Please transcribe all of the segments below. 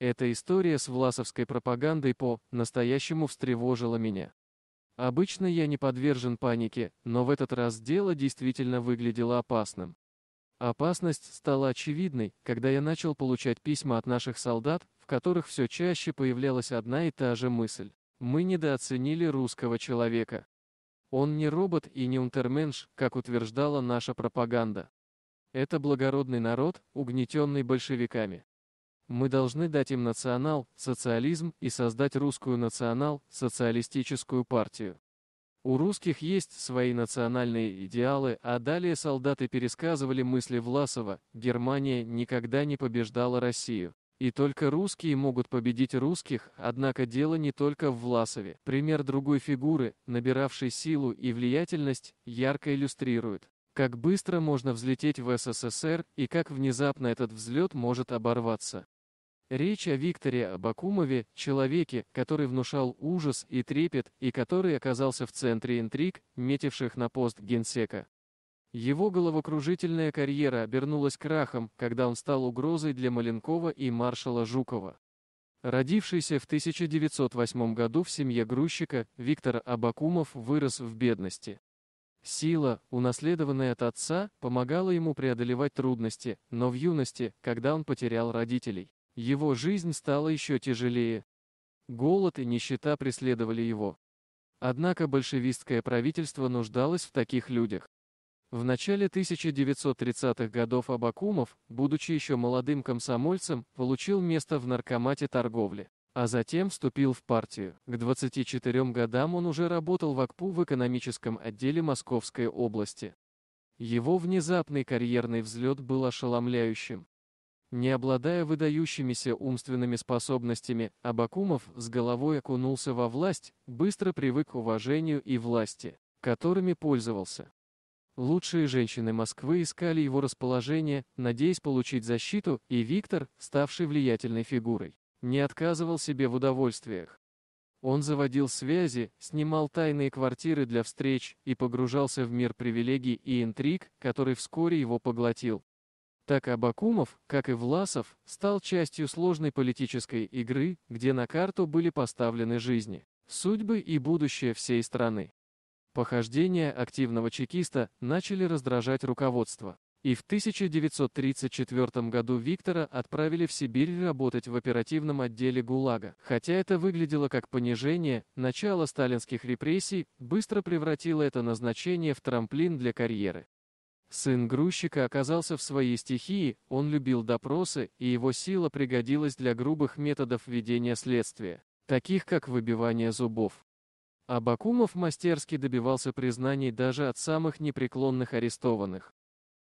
Эта история с власовской пропагандой по-настоящему встревожила меня. Обычно я не подвержен панике, но в этот раз дело действительно выглядело опасным. Опасность стала очевидной, когда я начал получать письма от наших солдат, в которых все чаще появлялась одна и та же мысль. Мы недооценили русского человека. Он не робот и не унтерменш, как утверждала наша пропаганда. Это благородный народ, угнетенный большевиками. Мы должны дать им национал-социализм и создать русскую национал-социалистическую партию. У русских есть свои национальные идеалы, а далее солдаты пересказывали мысли Власова, Германия никогда не побеждала Россию. И только русские могут победить русских, однако дело не только в Власове. Пример другой фигуры, набиравшей силу и влиятельность, ярко иллюстрирует, как быстро можно взлететь в СССР и как внезапно этот взлет может оборваться. Речь о Викторе Абакумове, человеке, который внушал ужас и трепет, и который оказался в центре интриг, метивших на пост генсека. Его головокружительная карьера обернулась крахом, когда он стал угрозой для Маленкова и маршала Жукова. Родившийся в 1908 году в семье грузчика, Виктор Абакумов вырос в бедности. Сила, унаследованная от отца, помогала ему преодолевать трудности, но в юности, когда он потерял родителей. Его жизнь стала еще тяжелее. Голод и нищета преследовали его. Однако большевистское правительство нуждалось в таких людях. В начале 1930-х годов Абакумов, будучи еще молодым комсомольцем, получил место в наркомате торговли, а затем вступил в партию. К 24 годам он уже работал в АКПУ в экономическом отделе Московской области. Его внезапный карьерный взлет был ошеломляющим. Не обладая выдающимися умственными способностями, Абакумов с головой окунулся во власть, быстро привык к уважению и власти, которыми пользовался. Лучшие женщины Москвы искали его расположение, надеясь получить защиту, и Виктор, ставший влиятельной фигурой, не отказывал себе в удовольствиях. Он заводил связи, снимал тайные квартиры для встреч и погружался в мир привилегий и интриг, который вскоре его поглотил. Так Абакумов, как и Власов, стал частью сложной политической игры, где на карту были поставлены жизни, судьбы и будущее всей страны. Похождения активного чекиста начали раздражать руководство. И в 1934 году Виктора отправили в Сибирь работать в оперативном отделе ГУЛАГа. Хотя это выглядело как понижение, начало сталинских репрессий быстро превратило это назначение в трамплин для карьеры. Сын грузчика оказался в своей стихии, он любил допросы, и его сила пригодилась для грубых методов ведения следствия, таких как выбивание зубов. Абакумов мастерски добивался признаний даже от самых непреклонных арестованных.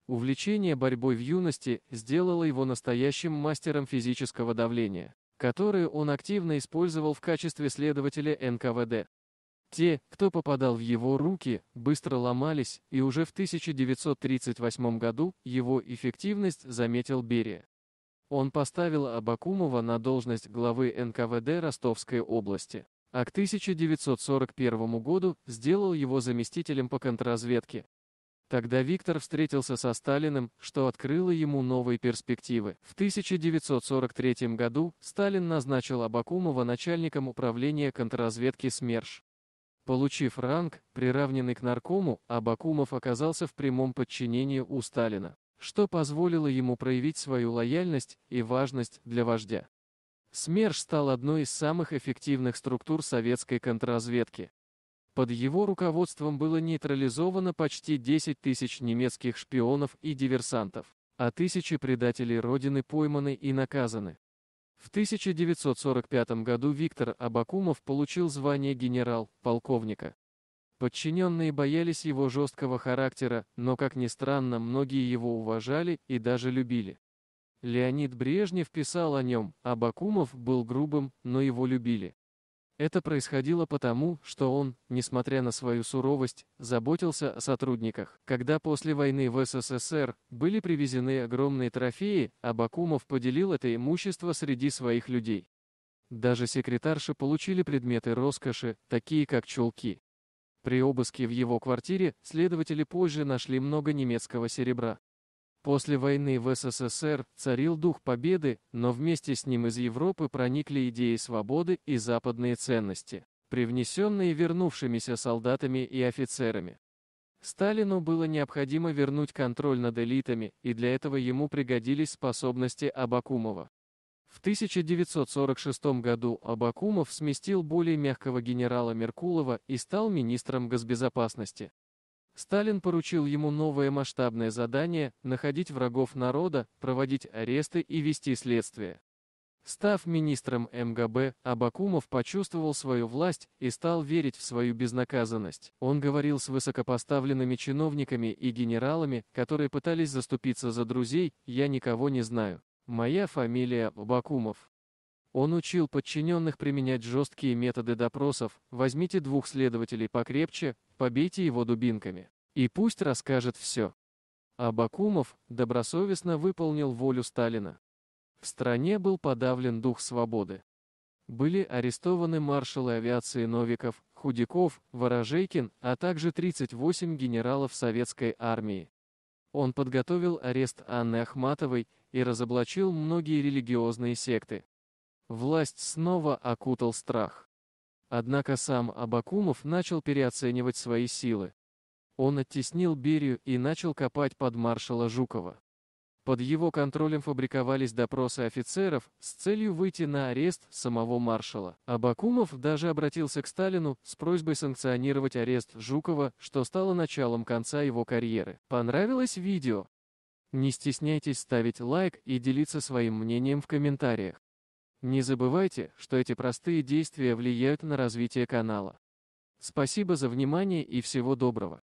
Увлечение борьбой в юности сделало его настоящим мастером физического давления, которое он активно использовал в качестве следователя НКВД. Те, кто попадал в его руки, быстро ломались, и уже в 1938 году его эффективность заметил Берия. Он поставил Абакумова на должность главы НКВД Ростовской области, а к 1941 году сделал его заместителем по контрразведке. Тогда Виктор встретился со Сталиным, что открыло ему новые перспективы. В 1943 году Сталин назначил Абакумова начальником управления контрразведки СМЕРШ. Получив ранг, приравненный к наркому, Абакумов оказался в прямом подчинении у Сталина, что позволило ему проявить свою лояльность и важность для вождя. СМЕРШ стал одной из самых эффективных структур советской контрразведки. Под его руководством было нейтрализовано почти 10 тысяч немецких шпионов и диверсантов, а тысячи предателей Родины пойманы и наказаны. В 1945 году Виктор Абакумов получил звание генерал-полковника. Подчиненные боялись его жесткого характера, но, как ни странно, многие его уважали и даже любили. Леонид Брежнев писал о нем, Абакумов был грубым, но его любили. Это происходило потому, что он, несмотря на свою суровость, заботился о сотрудниках. Когда после войны в СССР были привезены огромные трофеи, Абакумов поделил это имущество среди своих людей. Даже секретарши получили предметы роскоши, такие как чулки. При обыске в его квартире следователи позже нашли много немецкого серебра. После войны в СССР царил дух победы, но вместе с ним из Европы проникли идеи свободы и западные ценности, привнесенные вернувшимися солдатами и офицерами. Сталину было необходимо вернуть контроль над элитами, и для этого ему пригодились способности Абакумова. В 1946 году Абакумов сместил более мягкого генерала Меркулова и стал министром госбезопасности. Сталин поручил ему новое масштабное задание – находить врагов народа, проводить аресты и вести следствие. Став министром МГБ, Абакумов почувствовал свою власть и стал верить в свою безнаказанность. Он говорил с высокопоставленными чиновниками и генералами, которые пытались заступиться за друзей «я никого не знаю». Моя фамилия Абакумов. Он учил подчиненных применять жесткие методы допросов, возьмите двух следователей покрепче, побейте его дубинками. И пусть расскажет все. Абакумов добросовестно выполнил волю Сталина. В стране был подавлен дух свободы. Были арестованы маршалы авиации Новиков, Худяков, Ворожейкин, а также 38 генералов советской армии. Он подготовил арест Анны Ахматовой и разоблачил многие религиозные секты. Власть снова окутал страх. Однако сам Абакумов начал переоценивать свои силы. Он оттеснил Берию и начал копать под маршала Жукова. Под его контролем фабриковались допросы офицеров с целью выйти на арест самого маршала. Абакумов даже обратился к Сталину с просьбой санкционировать арест Жукова, что стало началом конца его карьеры. Понравилось видео? Не стесняйтесь ставить лайк и делиться своим мнением в комментариях. Не забывайте, что эти простые действия влияют на развитие канала. Спасибо за внимание и всего доброго.